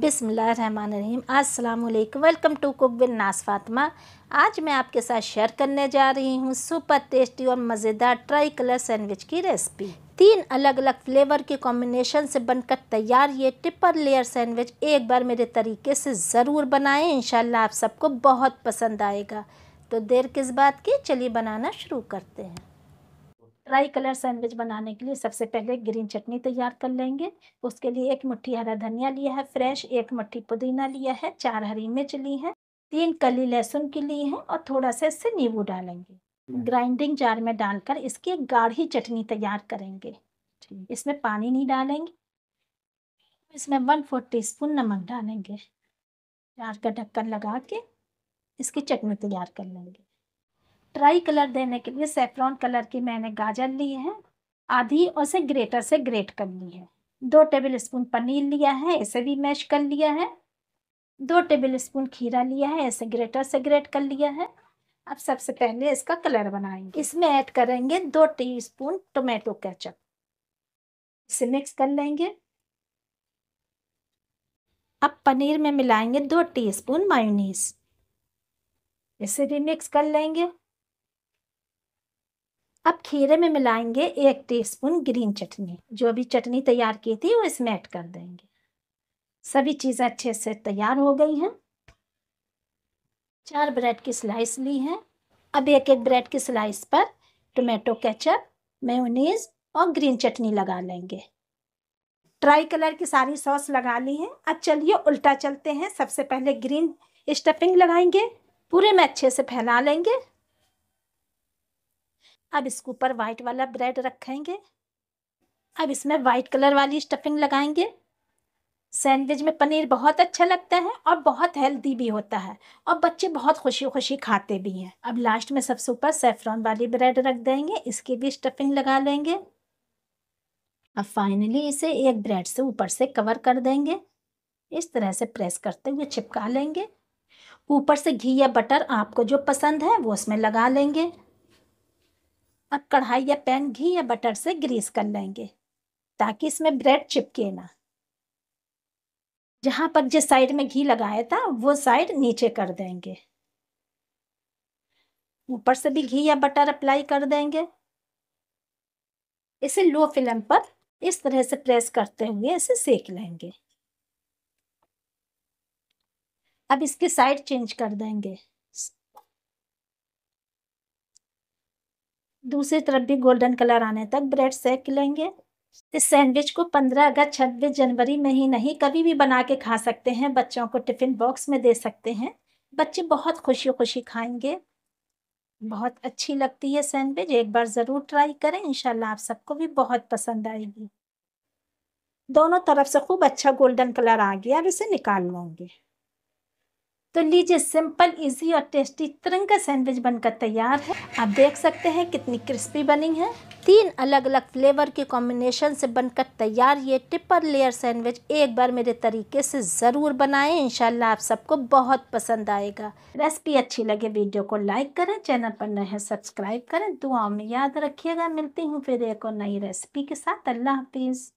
बिसमीम अस्सलामुअलैकुम welcome to cook बिन नास फातमा आज मैं आपके साथ शेयर करने जा रही हूँ सुपर टेस्टी और मज़ेदार ट्राई कलर सैंडविच की रेसिपी तीन अलग अलग फ्लेवर के कॉम्बिनेशन से बनकर तैयार ये ट्रिपल लेयर सैंडविच एक बार मेरे तरीके से ज़रूर बनाएं इंशाल्लाह आप सबको बहुत पसंद आएगा तो देर किस बात की चलिए बनाना शुरू करते हैं ट्राई कलर सैंडविच बनाने के लिए सबसे पहले ग्रीन चटनी तैयार कर लेंगे उसके लिए एक मुट्ठी हरा धनिया लिया है फ्रेश एक मुट्ठी पुदीना लिया है चार हरी मिर्च ली है तीन कली लहसुन की ली है और थोड़ा सा इससे नींबू डालेंगे हम्म। ग्राइंडिंग जार में डालकर इसकी एक गाढ़ी चटनी तैयार करेंगे इसमें पानी नहीं डालेंगे इसमें वन फोर टी स्पून नमक डालेंगे जार का ढक्कन लगा के इसकी चटनी तैयार कर लेंगे ट्राई कलर देने के लिए सेफ्रॉन कलर की मैंने गाजर ली है आधी और से ग्रेटर से ग्रेट कर ली है दो टेबल स्पून पनीर लिया है इसे भी मैश कर लिया है दो टेबल स्पून खीरा लिया है इसे ग्रेटर से ग्रेट कर लिया है अब सबसे पहले इसका कलर बनाएंगे इसमें ऐड करेंगे दो टी स्पून टोमेटो कैचअप इसे मिक्स कर लेंगे अब पनीर में मिलाएंगे दो टी स्पून मायूनीस इसे भी मिक्स कर लेंगे खीरे में मिलाएंगे एक टीस्पून ग्रीन चटनी जो अभी चटनी तैयार की थी वो इसमें ऐड कर देंगे सभी चीज़ें अच्छे से तैयार हो गई हैं चार ब्रेड की स्लाइस ली है अब एक एक ब्रेड की स्लाइस पर टोमेटो केचप मेयोनीज और ग्रीन चटनी लगा लेंगे ट्राई कलर की सारी सॉस लगा ली है अब चलिए उल्टा चलते हैं सबसे पहले ग्रीन स्टफिंग लगाएंगे पूरे में अच्छे से फैला लेंगे अब इसके ऊपर वाइट वाला ब्रेड रखेंगे अब इसमें वाइट कलर वाली स्टफिंग लगाएंगे सैंडविच में पनीर बहुत अच्छा लगता है और बहुत हेल्दी भी होता है और बच्चे बहुत खुशी खुशी खाते भी हैं अब लास्ट में सबसे ऊपर सेफ्रॉन वाली ब्रेड रख देंगे इसकी भी स्टफिंग लगा लेंगे अब फाइनली इसे एक ब्रेड से ऊपर से कवर कर देंगे इस तरह से प्रेस करते हुए चिपका लेंगे ऊपर से घी या बटर आपको जो पसंद है वो उसमें लगा लेंगे अब कढ़ाई या पैन घी या बटर से ग्रीस कर लेंगे ताकि इसमें ब्रेड चिपके ना जहाँ पर जिस साइड में घी लगाया था वो साइड नीचे कर देंगे ऊपर से भी घी या बटर अप्लाई कर देंगे इसे लो फ्लेम पर इस तरह से प्रेस करते हुए इसे सेक लेंगे अब इसकी साइड चेंज कर देंगे दूसरी तरफ भी गोल्डन कलर आने तक ब्रेड सेक लेंगे इस सैंडविच को 15 अगस्त छब्बीस जनवरी में ही नहीं कभी भी बना के खा सकते हैं बच्चों को टिफ़िन बॉक्स में दे सकते हैं बच्चे बहुत खुशी खुशी खाएंगे बहुत अच्छी लगती है सैंडविच एक बार ज़रूर ट्राई करें इंशाल्लाह आप सबको भी बहुत पसंद आएगी दोनों तरफ से खूब अच्छा गोल्डन कलर आ गया अब इसे निकाल लूँगी तो लीजिए सिंपल इजी और टेस्टी तिरंग का सैंडविच बनकर तैयार है आप देख सकते हैं कितनी क्रिस्पी बनी है तीन अलग अलग फ्लेवर के कॉम्बिनेशन से बनकर तैयार ये टिपर लेयर सैंडविच एक बार मेरे तरीके से ज़रूर बनाएं इंशाल्लाह आप सबको बहुत पसंद आएगा रेसिपी अच्छी लगे वीडियो को लाइक करें चैनल पर नए हैं सब्सक्राइब करें दुआ में याद रखिएगा मिलती हूँ फिर एक और नई रेसिपी के साथ अल्लाह हाफिज़